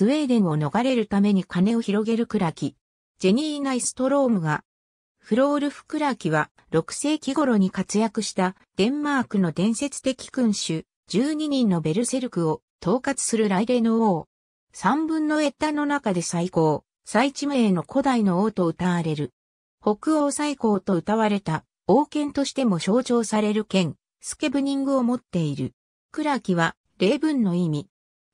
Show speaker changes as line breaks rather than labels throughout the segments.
スウェーデンを逃れるために金を広げるクラキ。ジェニー・ナイストロームが、フロールフ・クラキは6世紀頃に活躍したデンマークの伝説的君主12人のベルセルクを統括するイ霊の王。三分のエッタの中で最高、最知名の古代の王と歌われる。北欧最高と歌われた王権としても象徴される剣、スケブニングを持っている。クラキは例文の意味、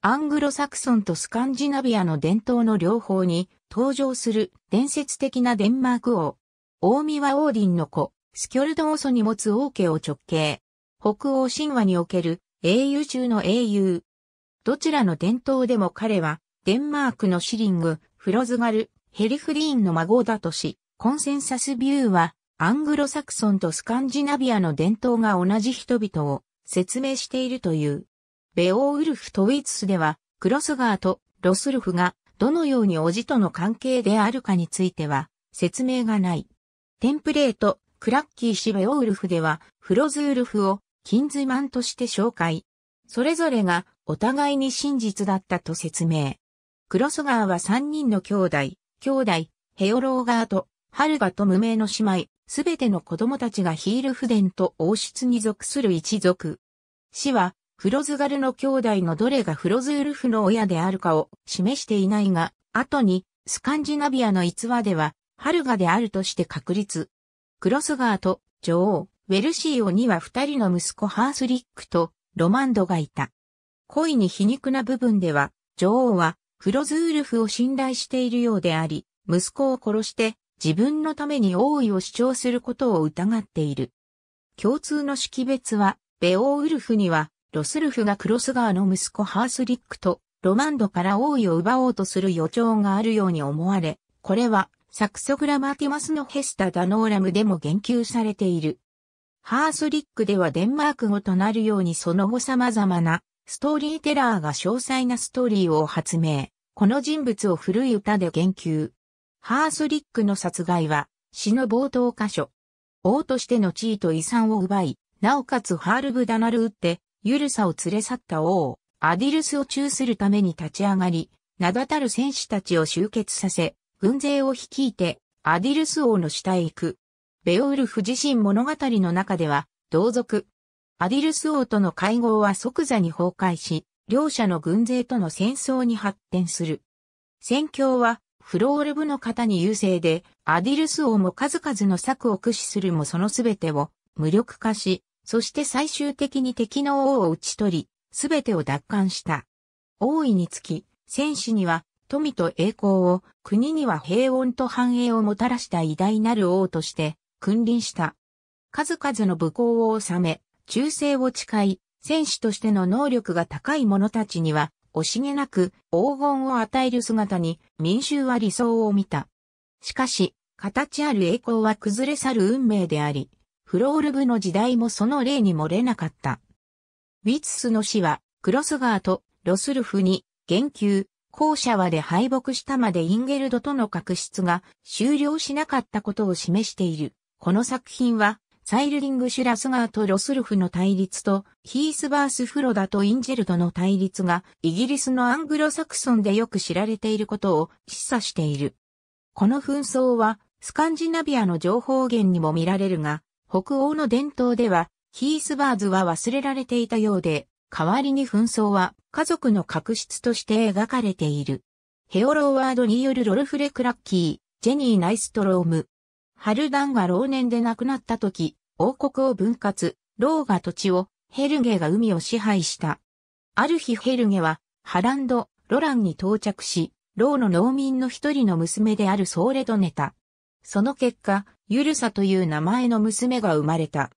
アングロサクソンとスカンジナビアの伝統の両方に登場する伝説的なデンマーク王。大見はオーディンの子、スキョルド王祖に持つ王家を直系。北欧神話における英雄中の英雄。どちらの伝統でも彼は、デンマークのシリング、フロズガル、ヘリフリーンの孫だとし、コンセンサスビューは、アングロサクソンとスカンジナビアの伝統が同じ人々を説明しているという。ベオウルフトウィツスでは、クロスガーとロスルフがどのようにおじとの関係であるかについては説明がない。テンプレート、クラッキー氏ベオウルフでは、フロズウルフを金ズマンとして紹介。それぞれがお互いに真実だったと説明。クロスガーは3人の兄弟、兄弟、ヘオローガーと、ハルガと無名の姉妹、すべての子供たちがヒールフデンと王室に属する一族。死はフロズガルの兄弟のどれがフロズウルフの親であるかを示していないが、後にスカンジナビアの逸話では、ハルガであるとして確立。クロスガーと女王、ウェルシーオには二人の息子ハースリックとロマンドがいた。恋に皮肉な部分では、女王はフロズウルフを信頼しているようであり、息子を殺して自分のために王位を主張することを疑っている。共通の識別は、ベオウルフにはロスルフがクロスガーの息子ハースリックとロマンドから王位を奪おうとする予兆があるように思われ、これはサクソグラマティマスのヘスタ・ダノーラムでも言及されている。ハースリックではデンマーク語となるようにその後様々なストーリーテラーが詳細なストーリーを発明。この人物を古い歌で言及。ハースリックの殺害は詩の冒頭箇所。王としての地位と遺産を奪い、なおかつハールブ・ダナルウってユルサを連れ去った王、アディルスを中するために立ち上がり、名だたる戦士たちを集結させ、軍勢を率いて、アディルス王の下へ行く。ベオウルフ自身物語の中では、同族。アディルス王との会合は即座に崩壊し、両者の軍勢との戦争に発展する。戦況は、フロール部の方に優勢で、アディルス王も数々の策を駆使するもその全てを無力化し、そして最終的に敵の王を討ち取り、すべてを奪還した。王位につき、戦士には富と栄光を、国には平穏と繁栄をもたらした偉大なる王として、君臨した。数々の武功を収め、忠誠を誓い、戦士としての能力が高い者たちには、惜しげなく黄金を与える姿に民衆は理想を見た。しかし、形ある栄光は崩れ去る運命であり、フロール部の時代もその例に漏れなかった。ウィツスの死は、クロスガーとロスルフに言及、後者はで敗北したまでインゲルドとの確執が終了しなかったことを示している。この作品は、サイルリング・シュラスガーとロスルフの対立と、ヒースバース・フロダとインジェルドの対立が、イギリスのアングロサクソンでよく知られていることを示唆している。この紛争は、スカンジナビアの情報源にも見られるが、北欧の伝統では、ヒースバーズは忘れられていたようで、代わりに紛争は家族の確執として描かれている。ヘオローワードによるロルフレ・クラッキー、ジェニー・ナイストローム。ハルダンが老年で亡くなった時、王国を分割、ローが土地を、ヘルゲが海を支配した。ある日ヘルゲは、ハランド、ロランに到着し、ローの農民の一人の娘であるソーレと寝た。その結果、ゆるさという名前の娘が生まれた。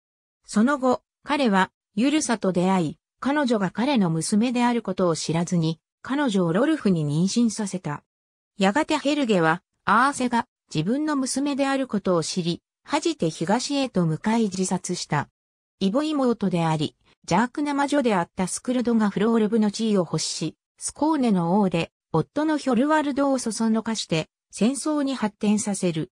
その後、彼は、ゆるさと出会い、彼女が彼の娘であることを知らずに、彼女をロルフに妊娠させた。やがてヘルゲは、アーセが自分の娘であることを知り、恥じて東へと向かい自殺した。イボ妹であり、邪悪な魔女であったスクルドがフロールブの地位を欲し、スコーネの王で、夫のヒョルワルドをそそのかして、戦争に発展させる。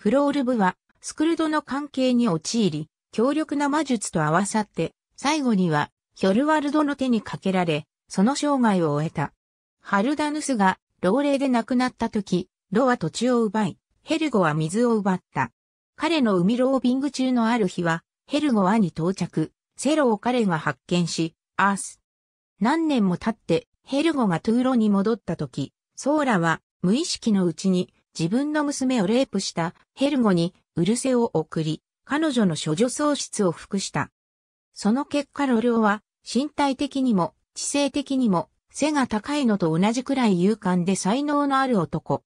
フロール部は、スクルドの関係に陥り、強力な魔術と合わさって、最後には、ヒョルワルドの手にかけられ、その生涯を終えた。ハルダヌスが、老齢で亡くなった時、ロは土地を奪い、ヘルゴは水を奪った。彼の海ロービング中のある日は、ヘルゴはに到着、セロを彼が発見し、アース。何年も経って、ヘルゴがトゥーロに戻った時、ソーラは無意識のうちに自分の娘をレイプしたヘルゴにうるせを送り、彼女の処女喪失を服した。その結果ロオは身体的にも知性的にも背が高いのと同じくらい勇敢で才能のある男。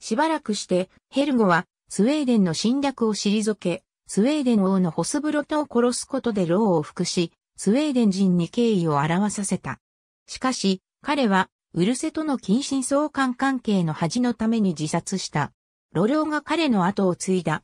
しばらくしてヘルゴはスウェーデンの侵略を退け、スウェーデン王のホスブロトを殺すことでローを服し、スウェーデン人に敬意を表させた。しかし、彼はウルセとの近親相関関係の恥のために自殺した。ロローが彼の後を継いだ。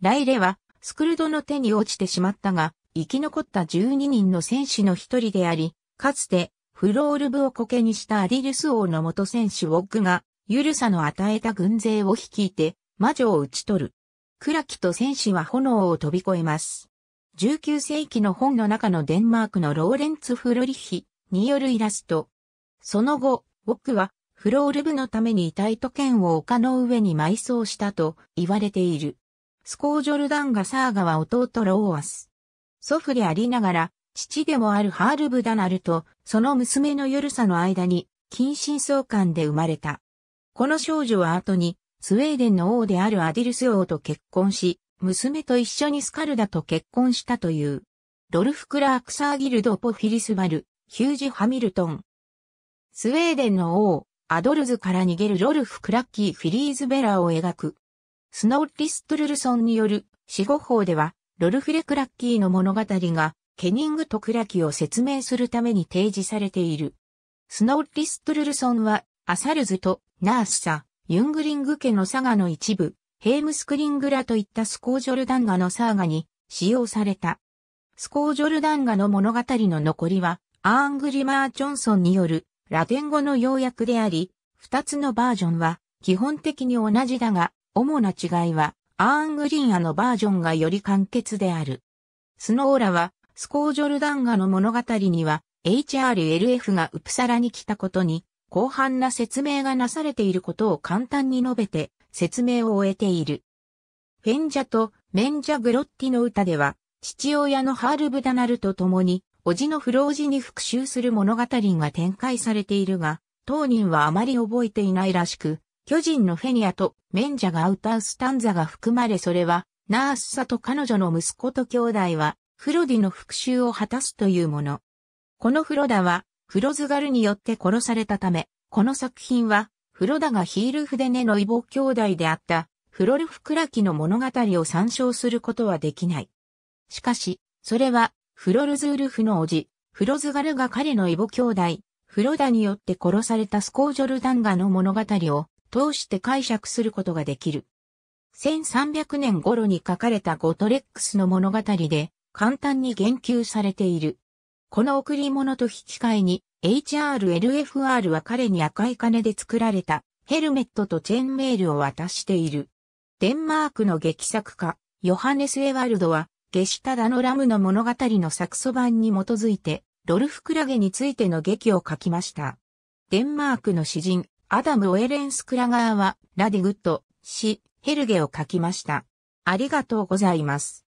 ライレは、スクルドの手に落ちてしまったが、生き残った12人の戦士の一人であり、かつて、フロール部をコケにしたアディルス王の元戦士ウォッグが、ユルサの与えた軍勢を率いて、魔女を討ち取る。クラキと戦士は炎を飛び越えます。19世紀の本の中のデンマークのローレンツ・フロリヒによるイラスト、その後、ウォクは、フロール部のために遺体と剣を丘の上に埋葬したと言われている。スコージョルダンガサーガは弟ローアス。祖父でありながら、父でもあるハールブダナルと、その娘のヨルサの間に、近親相関で生まれた。この少女は後に、スウェーデンの王であるアディルス王と結婚し、娘と一緒にスカルダと結婚したという。ドルフ・クラークサーギルド・ポフィリスバル、ヒュージ・ハミルトン、スウェーデンの王、アドルズから逃げるロルフ・クラッキー・フィリーズ・ベラーを描く。スノーリストゥルルソンによる死後法では、ロルフレ・クラッキーの物語が、ケニングとクラキを説明するために提示されている。スノーリストゥルルソンは、アサルズとナースサ、ユングリング家のサガの一部、ヘームスクリングラといったスコージョルダンガのサーガに使用された。スコージョルダンガの物語の残りは、アーングリマー・ジョンソンによるラテン語の要約であり、二つのバージョンは基本的に同じだが、主な違いは、アーングリーンアのバージョンがより簡潔である。スノーラは、スコージョルダンガの物語には、HRLF がウプサラに来たことに、広範な説明がなされていることを簡単に述べて、説明を終えている。フェンジャとメンジャグロッティの歌では、父親のハールブダナルと共に、叔父の不老ジに復讐する物語が展開されているが、当人はあまり覚えていないらしく、巨人のフェニアとメンジャが歌うスタンザが含まれそれは、ナースサと彼女の息子と兄弟は、フロディの復讐を果たすというもの。このフロダは、フロズガルによって殺されたため、この作品は、フロダがヒールフデネの異母兄弟であった、フロルフクラキの物語を参照することはできない。しかし、それは、フロルズウルフの叔父、フロズガルが彼の異母兄弟、フロダによって殺されたスコージョルダンガの物語を通して解釈することができる。1300年頃に書かれたゴトレックスの物語で簡単に言及されている。この贈り物と引き換えに HRLFR は彼に赤い金で作られたヘルメットとチェーンメールを渡している。デンマークの劇作家ヨハネス・エワルドはゲシタダノラムの物語の作素版に基づいて、ドルフ・クラゲについての劇を書きました。デンマークの詩人、アダム・オエレンス・クラガーは、ラディグッド、詩、ヘルゲを書きました。ありがとうございます。